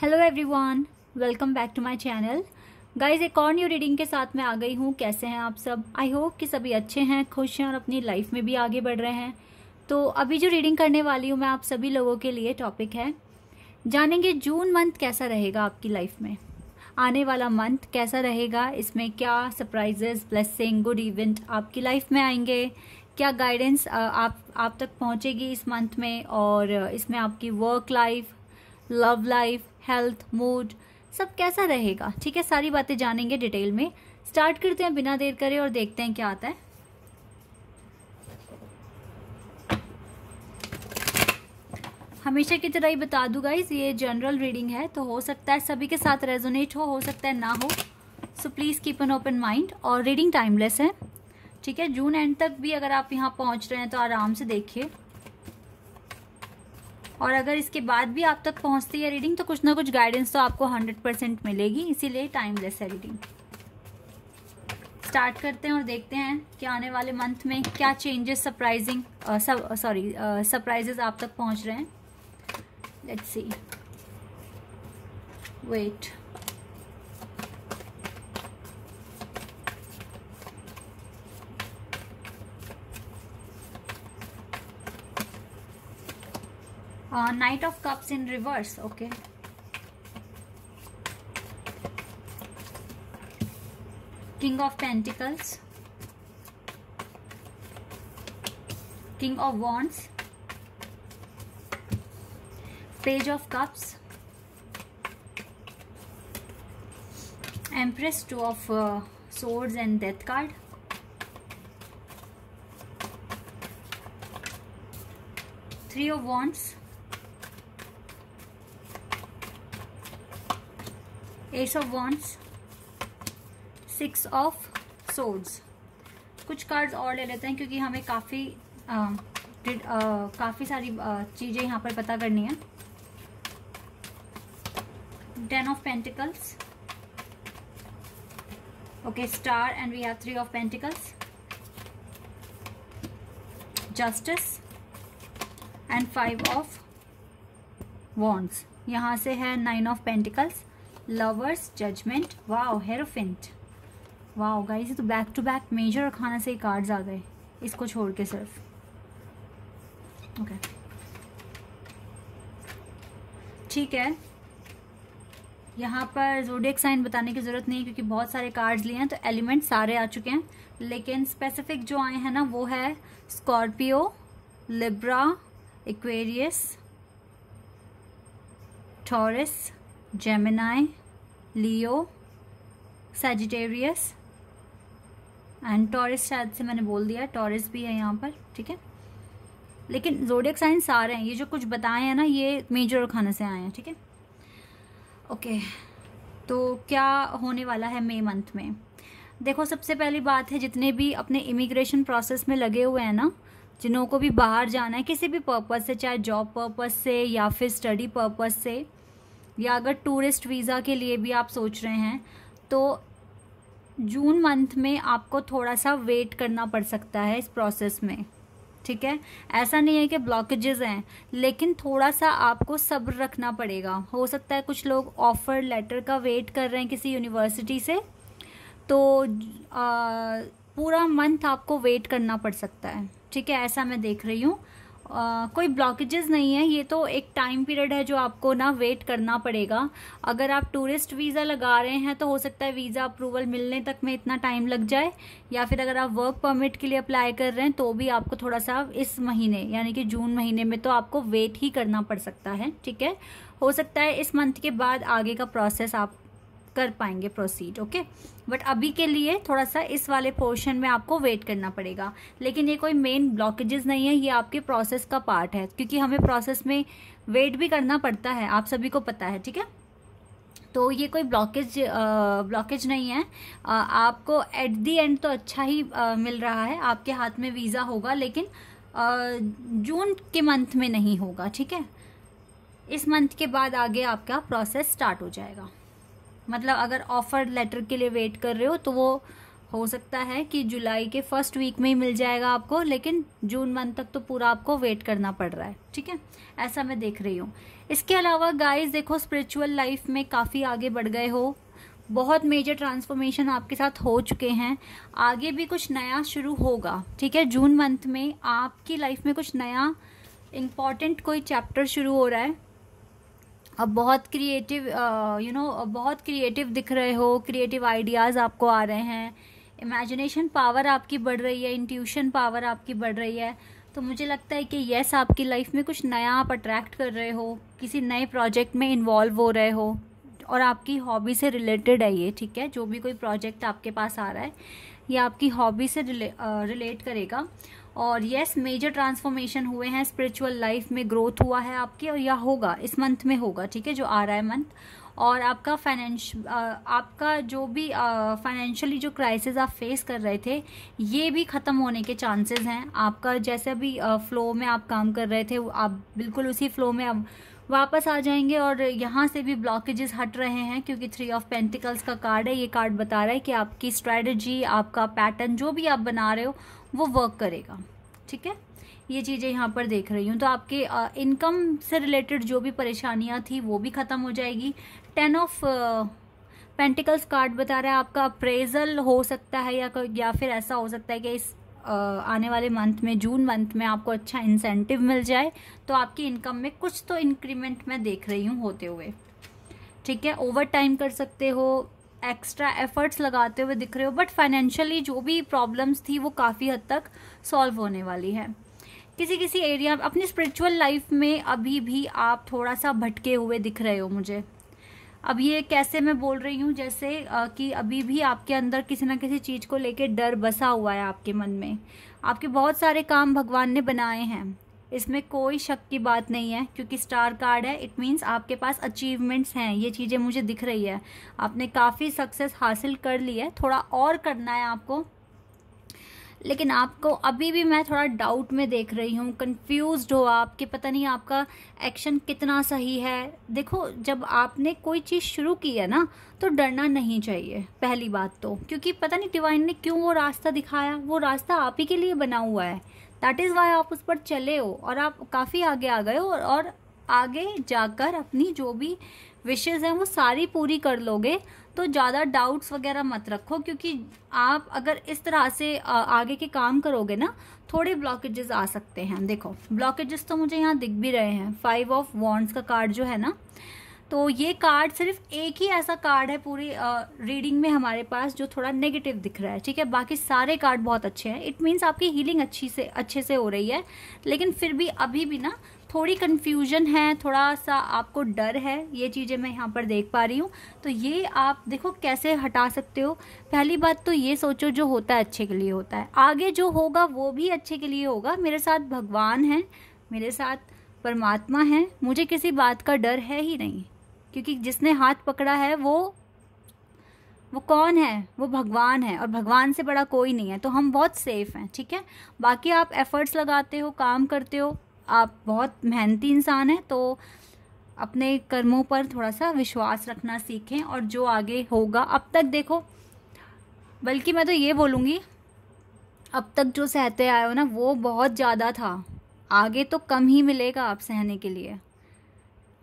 hello everyone welcome back to my channel guys एक और new reading के साथ मैं आ गई हूँ कैसे हैं आप सब आई होप कि सभी अच्छे हैं खुश हैं और अपनी लाइफ में भी आगे बढ़ रहे हैं तो अभी जो रीडिंग करने वाली हूँ मैं आप सभी लोगों के लिए टॉपिक है जानेंगे जून मंथ कैसा रहेगा आपकी लाइफ में आने वाला मंथ कैसा रहेगा इसमें क्या सरप्राइजेस ब्लेसिंग गुड इवेंट आपकी लाइफ में आएंगे क्या गाइडेंस आप आप तक पहुंचेगी इस मंथ में और इसमें आपकी work life love life health mood सब कैसा रहेगा ठीक है सारी बातें जानेंगे डिटेल में स्टार्ट करते हैं बिना देर करे और देखते हैं क्या आता है हमेशा की तरह ही बता दूंगा इस ये जनरल रीडिंग है तो हो सकता है सभी के साथ रेजोनेट हो हो सकता है ना हो so please keep an open mind और रीडिंग टाइमलेस है ठीक है जून एंड तक भी अगर आप यहाँ पहुंच रहे हैं तो आराम से देखिए और अगर इसके बाद भी आप तक पहुंचती है रीडिंग तो कुछ ना कुछ गाइडेंस तो आपको 100 परसेंट मिलेगी इसीलिए टाइमलेस है रीडिंग स्टार्ट करते हैं और देखते हैं कि आने वाले मंथ में क्या चेंजेस सरप्राइजिंग सॉरी सरप्राइजेस आप तक पहुंच रहे हैं let's see wait uh, knight of cups in reverse okay king of pentacles king of wands page of cups empress two of uh, swords and death card three of wands ace of wands six of swords कुछ cards और ले लेते हैं क्योंकि हमें काफ़ी काफ़ी सारी चीज़ें यहाँ पर पता करनी है ten of pentacles okay star and we have three of pentacles justice and five of wands यहाँ से है nine of pentacles lovers judgement wow hierophant wow guys तो बैक टू बैक मेजर और खाना से कार्ड्स आ गए इसको छोड़ के सिर्फ ओके ठीक है यहाँ पर जोडियक साइन बताने की ज़रूरत नहीं क्योंकि बहुत सारे कार्ड्स लिए हैं तो एलिमेंट सारे आ चुके हैं लेकिन स्पेसिफिक जो आए हैं ना वो है Scorpio Libra Aquarius Taurus Gemini, Leo, Sagittarius and Taurus शायद से मैंने बोल दिया Taurus भी है यहाँ पर ठीक है लेकिन जोडियक साइन सारे हैं ये जो कुछ बताए हैं ना ये मेजर खाने से आए हैं ठीक है ओके तो क्या होने वाला है मई मंथ में देखो सबसे पहली बात है जितने भी अपने इमिग्रेशन प्रोसेस में लगे हुए हैं ना जिन्हों को भी बाहर जाना है किसी भी पर्पज़ से चाहे जॉब पर्पज़ से या फिर स्टडी पर्पज़ से या अगर टूरिस्ट वीज़ा के लिए भी आप सोच रहे हैं तो जून मंथ में आपको थोड़ा सा वेट करना पड़ सकता है इस प्रोसेस में ठीक है ऐसा नहीं है कि ब्लॉकेजेस हैं लेकिन थोड़ा सा आपको सब्र रखना पड़ेगा हो सकता है कुछ लोग ऑफ़र लेटर का वेट कर रहे हैं किसी यूनिवर्सिटी से तो आ, पूरा मंथ आपको वेट करना पड़ सकता है ठीक है ऐसा मैं देख रही हूँ Uh, कोई ब्लॉकेजेस नहीं है ये तो एक टाइम पीरियड है जो आपको ना वेट करना पड़ेगा अगर आप टूरिस्ट वीज़ा लगा रहे हैं तो हो सकता है वीज़ा अप्रूवल मिलने तक में इतना टाइम लग जाए या फिर अगर आप वर्क परमिट के लिए अप्लाई कर रहे हैं तो भी आपको थोड़ा सा इस महीने यानी कि जून महीने में तो आपको वेट ही करना पड़ सकता है ठीक है हो सकता है इस मंथ के बाद आगे का प्रोसेस आप कर पाएंगे प्रोसीड ओके बट अभी के लिए थोड़ा सा इस वाले पोर्शन में आपको वेट करना पड़ेगा लेकिन ये कोई मेन ब्लॉकेजेस नहीं है ये आपके प्रोसेस का पार्ट है क्योंकि हमें प्रोसेस में वेट भी करना पड़ता है आप सभी को पता है ठीक है तो ये कोई ब्लॉकेज ब्लॉकेज नहीं है आ, आपको एट दी एंड तो अच्छा ही आ, मिल रहा है आपके हाथ में वीज़ा होगा लेकिन जून के मंथ में नहीं होगा ठीक है इस मंथ के बाद आगे आपका प्रोसेस स्टार्ट हो जाएगा मतलब अगर ऑफर लेटर के लिए वेट कर रहे हो तो वो हो सकता है कि जुलाई के फर्स्ट वीक में ही मिल जाएगा आपको लेकिन जून मंथ तक तो पूरा आपको वेट करना पड़ रहा है ठीक है ऐसा मैं देख रही हूँ इसके अलावा गाइस देखो स्पिरिचुअल लाइफ में काफ़ी आगे बढ़ गए हो बहुत मेजर ट्रांसफॉर्मेशन आपके साथ हो चुके हैं आगे भी कुछ नया शुरू होगा ठीक है जून मंथ में आपकी लाइफ में कुछ नया इम्पॉर्टेंट कोई चैप्टर शुरू हो रहा है अब बहुत क्रिएटिव यू नो बहुत क्रिएटिव दिख रहे हो क्रिएटिव आइडियाज़ आपको आ रहे हैं इमेजिनेशन पावर आपकी बढ़ रही है इंट्यूशन पावर आपकी बढ़ रही है तो मुझे लगता है कि येस आपकी लाइफ में कुछ नया आप अट्रैक्ट कर रहे हो किसी नए प्रोजेक्ट में इन्वॉल्व हो रहे हो और आपकी हॉबी से रिलेटेड है ये ठीक है जो भी कोई प्रोजेक्ट आपके पास आ रहा है ये आपकी हॉबी से रिले, आ, रिलेट करेगा और यस मेजर ट्रांसफॉर्मेशन हुए हैं स्पिरिचुअल लाइफ में ग्रोथ हुआ है आपके और या होगा इस मंथ में होगा ठीक है जो आ रहा है मंथ और आपका फाइनेंश आपका जो भी फाइनेंशियली जो क्राइसिस आप फेस कर रहे थे ये भी ख़त्म होने के चांसेस हैं आपका जैसे भी फ्लो में आप काम कर रहे थे आप बिल्कुल उसी फ्लो में अब वापस आ जाएंगे और यहाँ से भी ब्लॉकेजेस हट रहे हैं क्योंकि थ्री ऑफ पेंटिकल्स का कार्ड है ये कार्ड बता रहा है कि आपकी स्ट्रेटजी आपका पैटर्न जो भी आप बना रहे हो वो वर्क करेगा ठीक है ये चीज़ें यहाँ पर देख रही हूँ तो आपके इनकम से रिलेटेड जो भी परेशानियाँ थी वो भी ख़त्म हो जाएगी टेन ऑफ पेंटिकल्स कार्ड बता रहा है आपका अप्रेजल हो सकता है या या फिर ऐसा हो सकता है कि इस आने वाले मंथ में जून मंथ में आपको अच्छा इंसेंटिव मिल जाए तो आपकी इनकम में कुछ तो इंक्रीमेंट मैं देख रही हूँ होते हुए ठीक है ओवर टाइम कर सकते हो एक्स्ट्रा एफर्ट्स लगाते हुए दिख रहे हो बट फाइनेंशियली जो भी प्रॉब्लम्स थी वो काफ़ी हद तक सॉल्व होने वाली है किसी किसी एरिया अपनी स्पिरिचुअल लाइफ में अभी भी आप थोड़ा सा भटके हुए दिख रहे हो मुझे अब ये कैसे मैं बोल रही हूँ जैसे कि अभी भी आपके अंदर किसी ना किसी चीज़ को लेकर डर बसा हुआ है आपके मन में आपके बहुत सारे काम भगवान ने बनाए हैं इसमें कोई शक की बात नहीं है क्योंकि स्टार कार्ड है इट मीन्स आपके पास अचीवमेंट्स हैं ये चीज़ें मुझे दिख रही है आपने काफ़ी सक्सेस हासिल कर ली है थोड़ा और करना है आपको लेकिन आपको अभी भी मैं थोड़ा डाउट में देख रही हूँ कंफ्यूज हो आप कि पता नहीं आपका एक्शन कितना सही है देखो जब आपने कोई चीज़ शुरू की है ना तो डरना नहीं चाहिए पहली बात तो क्योंकि पता नहीं डिवाइन ने क्यों वो रास्ता दिखाया वो रास्ता आप ही के लिए बना हुआ है दैट इज़ वाई आप उस पर चले हो और आप काफ़ी आगे आ गए हो और, और आगे जाकर अपनी जो भी विशेज़ हैं वो सारी पूरी कर लोगे तो ज़्यादा डाउट्स वगैरह मत रखो क्योंकि आप अगर इस तरह से आगे के काम करोगे ना थोड़े ब्लॉकेजेस आ सकते हैं देखो ब्लॉकेजेस तो मुझे यहाँ दिख भी रहे हैं फाइव ऑफ वॉन्ड्स का कार्ड जो है ना तो ये कार्ड सिर्फ एक ही ऐसा कार्ड है पूरी रीडिंग में हमारे पास जो थोड़ा नेगेटिव दिख रहा है ठीक है बाकी सारे कार्ड बहुत अच्छे हैं इट मीन्स आपकी हीलिंग अच्छी से अच्छे से हो रही है लेकिन फिर भी अभी भी ना थोड़ी कन्फ्यूजन है थोड़ा सा आपको डर है ये चीज़ें मैं यहाँ पर देख पा रही हूँ तो ये आप देखो कैसे हटा सकते हो पहली बात तो ये सोचो जो होता है अच्छे के लिए होता है आगे जो होगा वो भी अच्छे के लिए होगा मेरे साथ भगवान है मेरे साथ परमात्मा है मुझे किसी बात का डर है ही नहीं क्योंकि जिसने हाथ पकड़ा है वो वो कौन है वो भगवान है और भगवान से बड़ा कोई नहीं है तो हम बहुत सेफ़ हैं ठीक है बाकी आप एफ़र्ट्स लगाते हो काम करते हो आप बहुत मेहनती इंसान हैं तो अपने कर्मों पर थोड़ा सा विश्वास रखना सीखें और जो आगे होगा अब तक देखो बल्कि मैं तो ये बोलूँगी अब तक जो सहते आए हो ना वो बहुत ज़्यादा था आगे तो कम ही मिलेगा आप सहने के लिए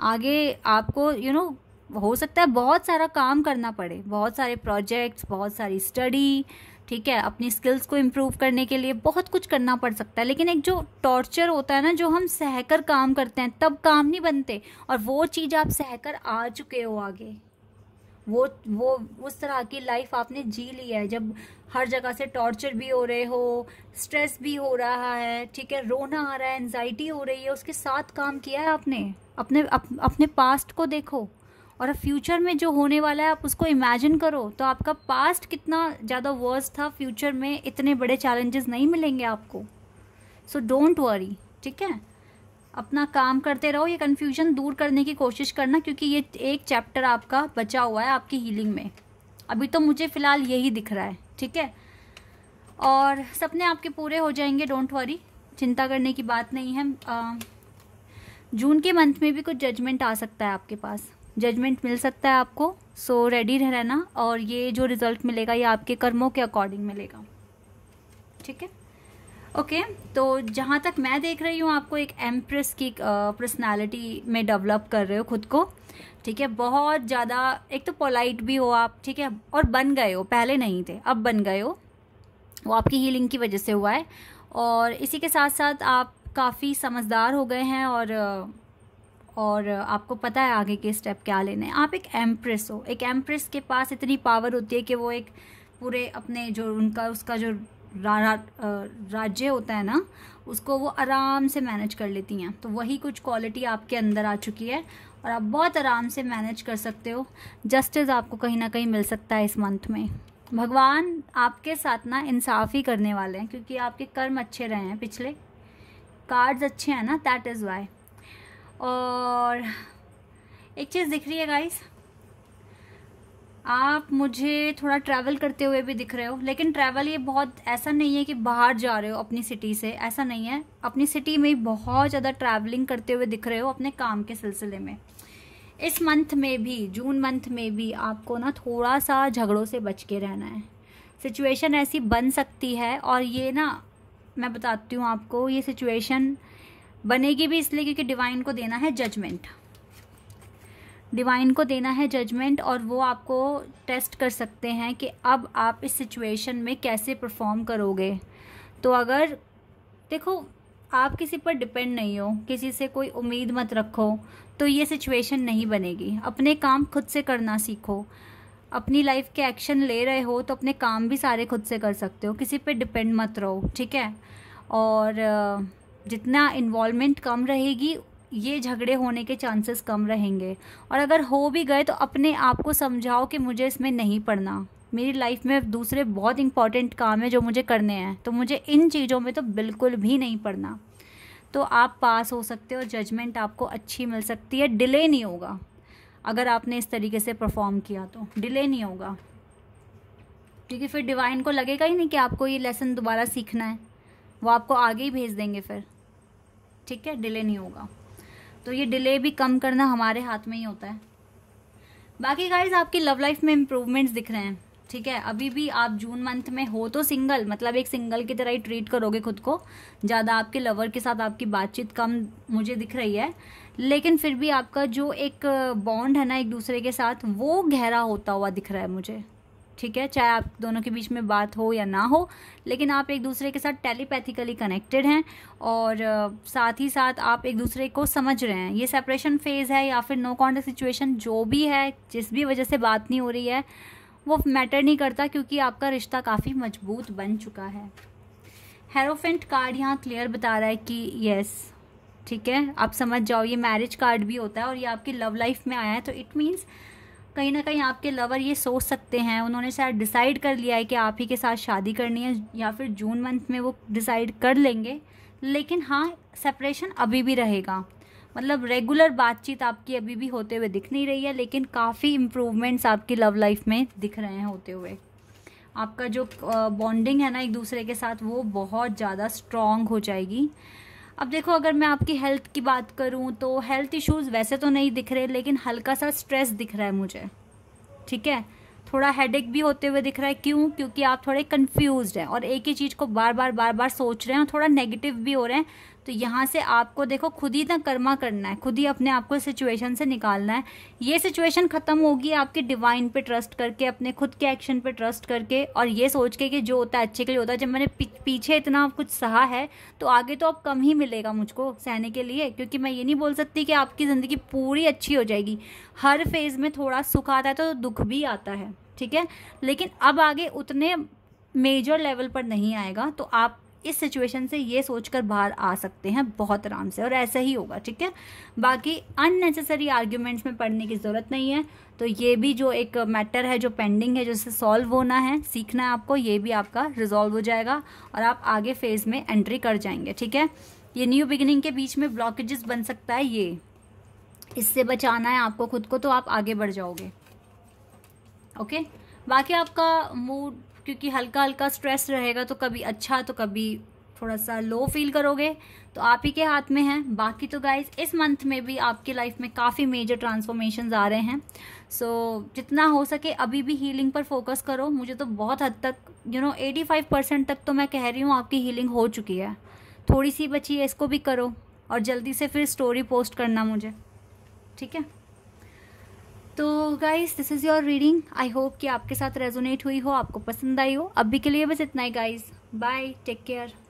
आगे आपको यू you नो know, हो सकता है बहुत सारा काम करना पड़े बहुत सारे प्रोजेक्ट्स बहुत सारी स्टडी ठीक है अपनी स्किल्स को इम्प्रूव करने के लिए बहुत कुछ करना पड़ सकता है लेकिन एक जो टॉर्चर होता है ना जो हम सहकर काम करते हैं तब काम नहीं बनते और वो चीज़ आप सहकर आ चुके हो आगे वो वो उस तरह की लाइफ आपने जी ली है जब हर जगह से टॉर्चर भी हो रहे हो स्ट्रेस भी हो रहा है ठीक है रोना आ रहा है एनजाइटी हो रही है उसके साथ काम किया है आपने अपने अप, अपने पास्ट को देखो और अब फ्यूचर में जो होने वाला है आप उसको इमेजिन करो तो आपका पास्ट कितना ज़्यादा वर्स था फ्यूचर में इतने बड़े चैलेंजेस नहीं मिलेंगे आपको सो डोंट वरी ठीक है अपना काम करते रहो ये कन्फ्यूजन दूर करने की कोशिश करना क्योंकि ये एक चैप्टर आपका बचा हुआ है आपकी हीलिंग में अभी तो मुझे फ़िलहाल यही दिख रहा है ठीक है और सपने आपके पूरे हो जाएंगे डोंट वरी चिंता करने की बात नहीं है आ, जून के मंथ में भी कुछ जजमेंट आ सकता है आपके पास जजमेंट मिल सकता है आपको सो रेडी रहना और ये जो रिज़ल्ट मिलेगा ये आपके कर्मों के अकॉर्डिंग मिलेगा ठीक है ओके okay, तो जहाँ तक मैं देख रही हूँ आपको एक एम्प्रेस की पर्सनालिटी में डेवलप कर रहे हो खुद को ठीक है बहुत ज़्यादा एक तो पोलाइट भी हो आप ठीक है और बन गए हो पहले नहीं थे अब बन गए हो वो आपकी हीलिंग की वजह से हुआ है और इसी के साथ साथ आप काफ़ी समझदार हो गए हैं और और आपको पता है आगे के स्टेप क्या लेने हैं आप एक एम्प्रेस हो एक एम्प्रेस के पास इतनी पावर होती है कि वो एक पूरे अपने जो उनका उसका जो राज्य होता है ना उसको वो आराम से मैनेज कर लेती हैं तो वही कुछ क्वालिटी आपके अंदर आ चुकी है और आप बहुत आराम से मैनेज कर सकते हो जस्टिस आपको कहीं ना कहीं मिल सकता है इस मंथ में भगवान आपके साथ ना इंसाफ ही करने वाले हैं क्योंकि आपके कर्म अच्छे रहे हैं पिछले कार्ड्स अच्छे हैं ना दैट इज़ वाई और एक चीज़ दिख रही है गाइस आप मुझे थोड़ा ट्रैवल करते हुए भी दिख रहे हो लेकिन ट्रैवल ये बहुत ऐसा नहीं है कि बाहर जा रहे हो अपनी सिटी से ऐसा नहीं है अपनी सिटी में बहुत ज़्यादा ट्रैवलिंग करते हुए दिख रहे हो अपने काम के सिलसिले में इस मंथ में भी जून मंथ में भी आपको ना थोड़ा सा झगड़ों से बच के रहना है सिचुएशन ऐसी बन सकती है और ये ना मैं बताती हूँ आपको ये सिचुएशन बनेगी भी इसलिए क्योंकि डिवाइन को देना है जजमेंट डिवाइन को देना है जजमेंट और वो आपको टेस्ट कर सकते हैं कि अब आप इस सिचुएशन में कैसे परफॉर्म करोगे तो अगर देखो आप किसी पर डिपेंड नहीं हो किसी से कोई उम्मीद मत रखो तो ये सिचुएशन नहीं बनेगी अपने काम खुद से करना सीखो अपनी लाइफ के एक्शन ले रहे हो तो अपने काम भी सारे खुद से कर सकते हो किसी पर डिपेंड मत रहो ठीक है और जितना इन्वॉलमेंट कम रहेगी ये झगड़े होने के चांसेस कम रहेंगे और अगर हो भी गए तो अपने आप को समझाओ कि मुझे इसमें नहीं पढ़ना मेरी लाइफ में दूसरे बहुत इंपॉर्टेंट काम है जो मुझे करने हैं तो मुझे इन चीज़ों में तो बिल्कुल भी नहीं पढ़ना तो आप पास हो सकते हो और जजमेंट आपको अच्छी मिल सकती है डिले नहीं होगा अगर आपने इस तरीके से परफॉर्म किया तो डिले नहीं होगा क्योंकि फिर डिवाइन को लगेगा ही नहीं कि आपको ये लेसन दोबारा सीखना है वो आपको आगे ही भेज देंगे फिर ठीक है डिले नहीं होगा तो ये डिले भी कम करना हमारे हाथ में ही होता है बाकी गाइज आपकी लव लाइफ में इम्प्रूवमेंट्स दिख रहे हैं ठीक है अभी भी आप जून मंथ में हो तो सिंगल मतलब एक सिंगल की तरह ही ट्रीट करोगे खुद को ज़्यादा आपके लवर के साथ आपकी बातचीत कम मुझे दिख रही है लेकिन फिर भी आपका जो एक बॉन्ड है ना एक दूसरे के साथ वो गहरा होता हुआ दिख रहा है मुझे ठीक है चाहे आप दोनों के बीच में बात हो या ना हो लेकिन आप एक दूसरे के साथ टेलीपैथिकली कनेक्टेड हैं और साथ ही साथ आप एक दूसरे को समझ रहे हैं ये सेपरेशन फेज़ है या फिर नो कॉन्टेक्ट सिचुएशन जो भी है जिस भी वजह से बात नहीं हो रही है वो मैटर नहीं करता क्योंकि आपका रिश्ता काफ़ी मजबूत बन चुका है हेरोफेंट कार्ड यहाँ क्लियर बता रहा है कि येस ठीक है आप समझ जाओ ये मैरिज कार्ड भी होता है और ये आपकी लव लाइफ में आया है तो इट मीन्स कहीं ना कहीं आपके लवर ये सोच सकते हैं उन्होंने शायद डिसाइड कर लिया है कि आप ही के साथ शादी करनी है या फिर जून मंथ में वो डिसाइड कर लेंगे लेकिन हाँ सेपरेशन अभी भी रहेगा मतलब रेगुलर बातचीत आपकी अभी भी होते हुए दिख नहीं रही है लेकिन काफ़ी इम्प्रूवमेंट्स आपकी लव लाइफ में दिख रहे हैं होते हुए आपका जो बॉन्डिंग है ना एक दूसरे के साथ वो बहुत ज़्यादा स्ट्रॉन्ग हो जाएगी अब देखो अगर मैं आपकी हेल्थ की बात करूँ तो हेल्थ इश्यूज़ वैसे तो नहीं दिख रहे लेकिन हल्का सा स्ट्रेस दिख रहा है मुझे ठीक है थोड़ा हेडेक भी होते हुए दिख रहा है क्यों क्योंकि आप थोड़े कन्फ्यूज हैं और एक ही चीज़ को बार बार बार बार सोच रहे हैं और थोड़ा नेगेटिव भी हो रहे हैं तो यहाँ से आपको देखो खुद ही ना कर्मा करना है खुद ही अपने आप को सिचुएशन से निकालना है ये सिचुएशन ख़त्म होगी आपके डिवाइन पे ट्रस्ट करके अपने खुद के एक्शन पे ट्रस्ट करके और ये सोच के कि जो होता है अच्छे के लिए होता है जब मैंने पीछे इतना कुछ सहा है तो आगे तो अब कम ही मिलेगा मुझको सहने के लिए क्योंकि मैं ये नहीं बोल सकती कि आपकी ज़िंदगी पूरी अच्छी हो जाएगी हर फेज़ में थोड़ा सुख आता है तो दुख भी आता है ठीक है लेकिन अब आगे उतने मेजर लेवल पर नहीं आएगा तो आप इस सिचुएशन से ये सोचकर बाहर आ सकते हैं बहुत आराम से और ऐसा ही होगा ठीक है बाकी अननेसेसरी आर्ग्यूमेंट्स में पढ़ने की ज़रूरत नहीं है तो ये भी जो एक मैटर है जो पेंडिंग है जिसे सॉल्व होना है सीखना है आपको ये भी आपका रिजॉल्व हो जाएगा और आप आगे फेज़ में एंट्री कर जाएंगे ठीक है ये न्यू बिगिनिंग के बीच में ब्लॉकेजेस बन सकता है ये इससे बचाना है आपको खुद को तो आप आगे बढ़ जाओगे ओके बाकी आपका मूड क्योंकि हल्का हल्का स्ट्रेस रहेगा तो कभी अच्छा तो कभी थोड़ा सा लो फील करोगे तो आप ही के हाथ में है बाकी तो गाइज इस मंथ में भी आपकी लाइफ में काफ़ी मेजर ट्रांसफॉर्मेशन आ रहे हैं सो so, जितना हो सके अभी भी हीलिंग पर फोकस करो मुझे तो बहुत हद तक you know eighty five percent तक तो मैं कह रही हूँ आपकी हीलिंग हो चुकी है थोड़ी सी बची है इसको भी करो और जल्दी से फिर स्टोरी पोस्ट करना मुझे ठीक है तो guys this is your reading I hope कि आपके साथ रेजोनेट हुई हो आपको पसंद आई हो अभी के लिए बस इतना ही गाइज बाय टेक केयर